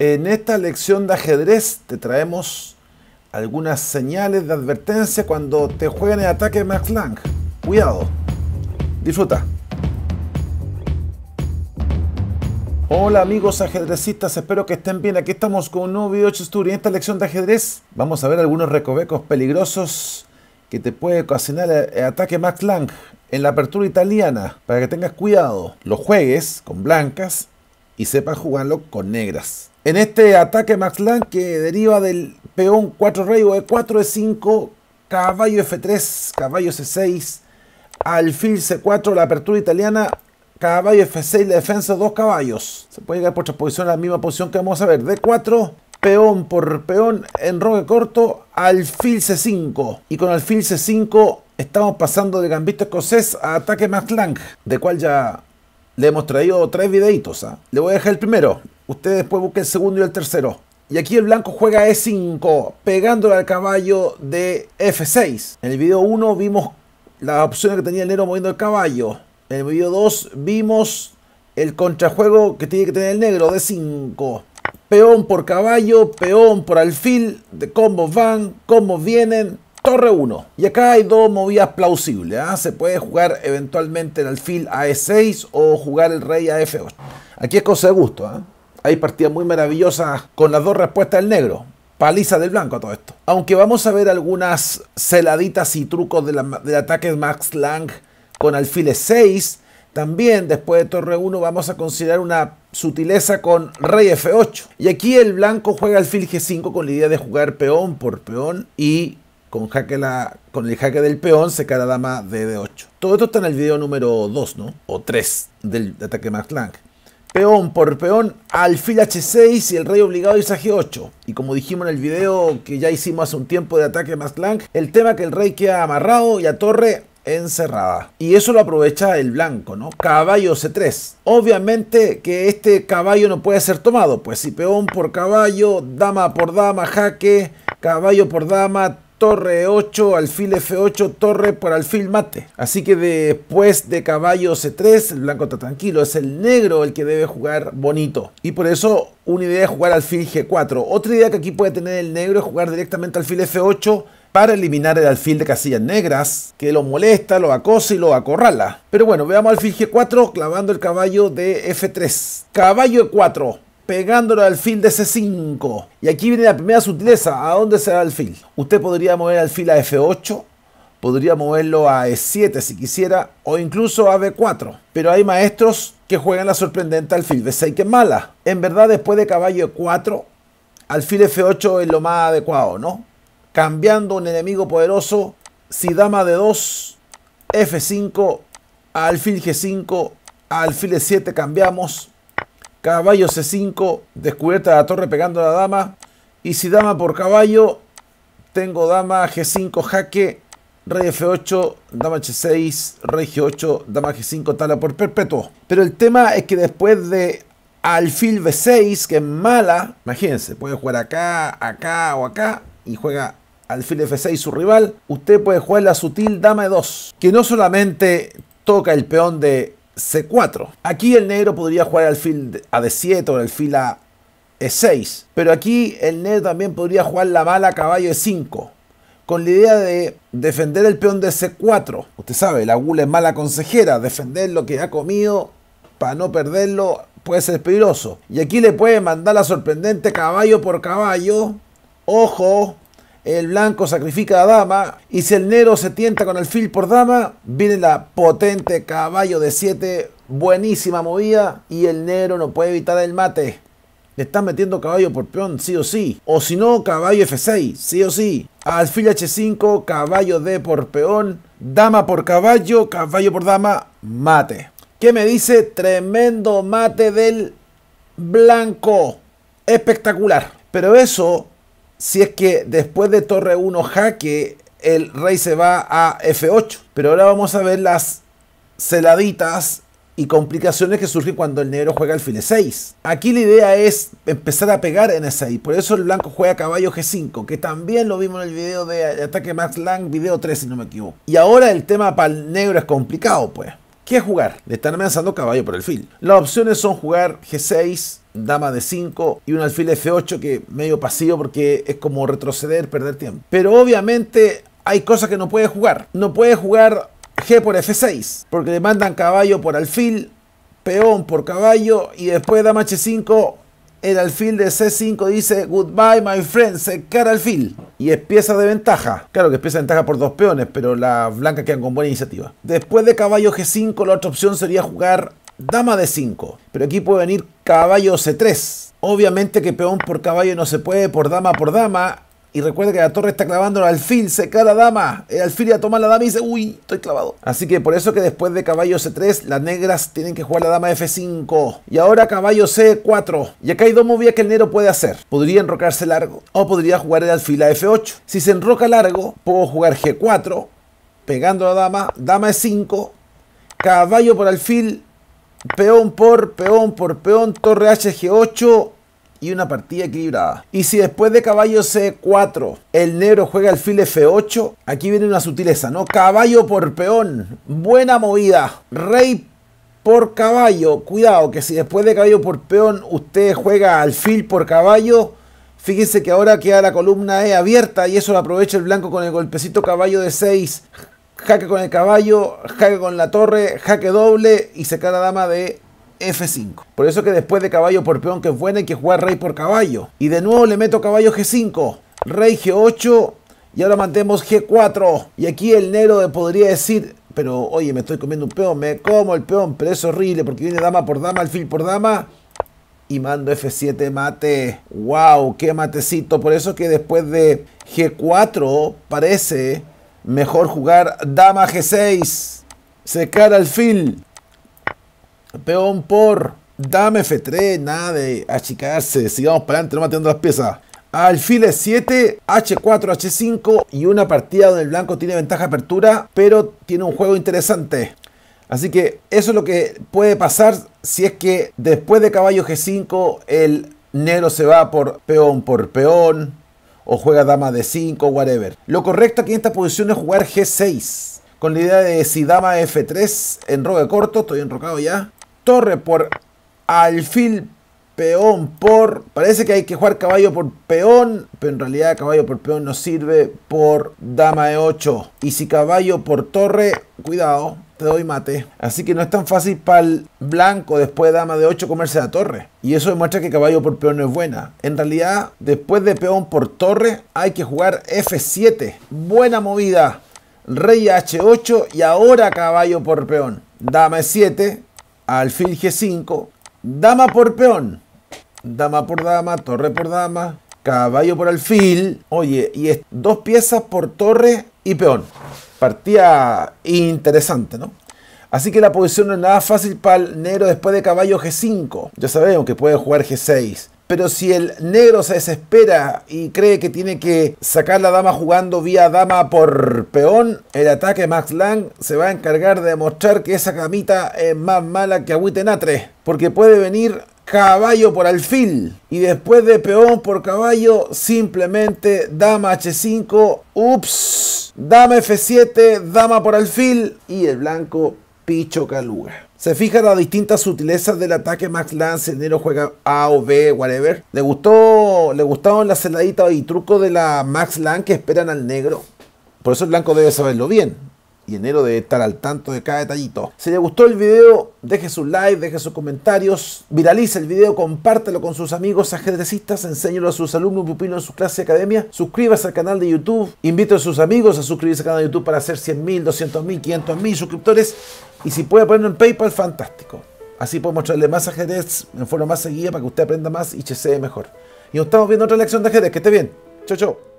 En esta lección de ajedrez te traemos algunas señales de advertencia cuando te jueguen el ataque Max Lang. Cuidado. Disfruta. Hola amigos ajedrecistas, espero que estén bien. Aquí estamos con un nuevo video y En esta lección de ajedrez vamos a ver algunos recovecos peligrosos que te puede ocasionar el ataque Max Lang en la apertura italiana. Para que tengas cuidado, lo juegues con blancas y sepas jugarlo con negras en este ataque Lang que deriva del peón 4 rey o e4, e5, caballo f3, caballo c6, alfil c4, la apertura italiana, caballo f6, la defensa, dos caballos. Se puede llegar por otra a la misma posición que vamos a ver. d4, peón por peón, en enroque corto, alfil c5. Y con alfil c5 estamos pasando de gambito escocés a ataque Max Lang, de cual ya le hemos traído tres videitos. ¿ah? Le voy a dejar el primero. Ustedes después busquen el segundo y el tercero. Y aquí el blanco juega E5, pegándole al caballo de F6. En el video 1 vimos las opciones que tenía el negro moviendo el caballo. En el video 2 vimos el contrajuego que tiene que tener el negro de 5. Peón por caballo, peón por alfil, de cómo van, ¿Cómo vienen, torre 1. Y acá hay dos movidas plausibles. ¿ah? Se puede jugar eventualmente el alfil a E6 o jugar el rey a F8. Aquí es cosa de gusto. ¿ah? Hay partidas muy maravillosas con las dos respuestas del negro. Paliza del blanco a todo esto. Aunque vamos a ver algunas celaditas y trucos del ataque de Max Lang con e 6. También después de torre 1 vamos a considerar una sutileza con rey f8. Y aquí el blanco juega alfil g5 con la idea de jugar peón por peón y con, jaque la, con el jaque del peón se cae dama de d8. Todo esto está en el video número 2, ¿no? O 3 del ataque Max Lang. Peón por peón, alfil h6 y el rey obligado es a g8. Y como dijimos en el video que ya hicimos hace un tiempo de ataque más Lang, el tema que el rey queda amarrado y a torre encerrada. Y eso lo aprovecha el blanco, ¿no? Caballo C3. Obviamente que este caballo no puede ser tomado, pues si peón por caballo, dama por dama, jaque, caballo por dama, torre E8, alfil F8, torre por alfil mate. Así que después de caballo C3, el blanco está tranquilo, es el negro el que debe jugar bonito. Y por eso una idea es jugar alfil G4. Otra idea que aquí puede tener el negro es jugar directamente alfil F8 para eliminar el alfil de casillas negras, que lo molesta, lo acosa y lo acorrala. Pero bueno, veamos alfil G4 clavando el caballo de F3. Caballo E4, pegándolo al alfil de C5. Y aquí viene la primera sutileza, ¿a dónde se va el alfil? Usted podría mover al alfil a F8, podría moverlo a E7 si quisiera, o incluso a B4. Pero hay maestros que juegan la sorprendente alfil de 6 que es mala. En verdad, después de caballo E4, alfil F8 es lo más adecuado, ¿no? Cambiando un enemigo poderoso, si dama de 2, F5, alfil G5, alfil E7 cambiamos, Caballo C5, descubierta la torre pegando a la dama. Y si dama por caballo, tengo dama G5, jaque, rey F8, dama H6, rey G8, dama G5, tala por perpetuo. Pero el tema es que después de alfil B6, que es mala, imagínense, puede jugar acá, acá o acá, y juega alfil F6 su rival, usted puede jugar la sutil dama E2, que no solamente toca el peón de C4. Aquí el negro podría jugar alfil a D7 o alfil a E6. Pero aquí el negro también podría jugar la mala caballo E5. Con la idea de defender el peón de C4. Usted sabe, la gula es mala consejera. Defender lo que ha comido para no perderlo puede ser peligroso. Y aquí le puede mandar la sorprendente caballo por caballo. Ojo, el blanco sacrifica a dama y si el negro se tienta con alfil por dama, viene la potente caballo de 7, buenísima movida y el negro no puede evitar el mate. Le están metiendo caballo por peón, sí o sí. O si no, caballo F6, sí o sí. Alfil H5, caballo D por peón, dama por caballo, caballo por dama, mate. ¿Qué me dice? Tremendo mate del blanco. Espectacular. Pero eso si es que después de torre 1 jaque el rey se va a F8. Pero ahora vamos a ver las celaditas y complicaciones que surgen cuando el negro juega alfil 6. Aquí la idea es empezar a pegar en E6, por eso el blanco juega caballo G5, que también lo vimos en el video de ataque Max Lang, video 3 si no me equivoco. Y ahora el tema para el negro es complicado pues. ¿Qué jugar? Le están amenazando caballo por el fil. Las opciones son jugar G6, dama de 5 y un alfil F8 que medio pasivo porque es como retroceder, perder tiempo. Pero obviamente hay cosas que no puede jugar. No puede jugar G por F6 porque le mandan caballo por alfil, peón por caballo y después dama H5 el alfil de C5 dice Goodbye my friend, se cara alfil. Y es pieza de ventaja. Claro que es pieza de ventaja por dos peones, pero las blancas quedan con buena iniciativa. Después de caballo G5, la otra opción sería jugar dama de 5. Pero aquí puede venir caballo C3. Obviamente que peón por caballo no se puede, por dama por dama. Y recuerda que la torre está clavando al alfil, se cae la dama. El alfil ya toma la dama y dice, uy, estoy clavado. Así que por eso que después de caballo C3, las negras tienen que jugar la dama F5. Y ahora caballo C4. Y acá hay dos movidas que el negro puede hacer. Podría enrocarse largo o podría jugar el alfil a F8. Si se enroca largo, puedo jugar G4, pegando a la dama, dama E5, caballo por alfil, peón por peón por peón, torre HG8 y una partida equilibrada. Y si después de caballo C4 el negro juega alfil F8, aquí viene una sutileza, ¿no? Caballo por peón, buena movida, rey por caballo, cuidado que si después de caballo por peón usted juega alfil por caballo, fíjense que ahora queda la columna E abierta y eso lo aprovecha el blanco con el golpecito caballo de 6, jaque con el caballo, jaque con la torre, jaque doble y sacar la dama de F5. Por eso que después de caballo por peón que es buena hay que jugar rey por caballo. Y de nuevo le meto caballo G5, rey G8 y ahora mantemos G4. Y aquí el negro podría decir, pero oye me estoy comiendo un peón, me como el peón, pero es horrible porque viene dama por dama, alfil por dama y mando F7 mate. ¡Wow! ¡Qué matecito! Por eso que después de G4 parece Mejor jugar dama g6. Secar alfil. Peón por. Dame F3, nada de achicarse. Sigamos para adelante, no matando las piezas. Alfil E7, H4, H5 y una partida donde el blanco tiene ventaja de apertura, pero tiene un juego interesante. Así que eso es lo que puede pasar si es que después de caballo G5 el negro se va por peón por peón, o juega dama de 5, whatever. Lo correcto aquí en esta posición es jugar G6, con la idea de si dama F3, enroque corto, estoy enrocado ya, torre por alfil peón por. Parece que hay que jugar caballo por peón, pero en realidad caballo por peón no sirve por dama e8. Y si caballo por torre, cuidado, te doy mate. Así que no es tan fácil para el blanco después de dama de 8 comerse la torre. Y eso demuestra que caballo por peón no es buena. En realidad, después de peón por torre, hay que jugar F7. Buena movida. Rey H8 y ahora caballo por peón. Dama E7, alfil G5, dama por peón dama por dama, torre por dama, caballo por alfil, oye, y es dos piezas por torre y peón. Partía interesante, ¿no? Así que la posición no es nada fácil para el negro después de caballo G5. Ya sabemos que puede jugar G6. Pero si el negro se desespera y cree que tiene que sacar la dama jugando vía dama por peón, el ataque Max Lang se va a encargar de demostrar que esa camita es más mala que A3 Porque puede venir caballo por alfil. Y después de peón por caballo, simplemente dama h5, ups, dama f7, dama por alfil y el blanco picho caluga. Se fijan las distintas sutilezas del ataque Max Lance, negro juega A o B, whatever. ¿Le gustó, le gustaron las heladitas y trucos de la Max Lance que esperan al negro? Por eso el blanco debe saberlo bien y enero de estar al tanto de cada detallito. Si le gustó el video, deje su like, deje sus comentarios, viralice el video, compártelo con sus amigos ajedrecistas, enséñelo a sus alumnos, pupilos en su clase de academia, suscríbase al canal de YouTube, invite a sus amigos a suscribirse al canal de YouTube para hacer 100.000, 200.000, 500.000 suscriptores y si puede ponerlo en PayPal, fantástico. Así puedo mostrarle más ajedrez en forma más seguida para que usted aprenda más y se mejor. Y nos estamos viendo otra lección de ajedrez. Que esté bien. Chau, chau.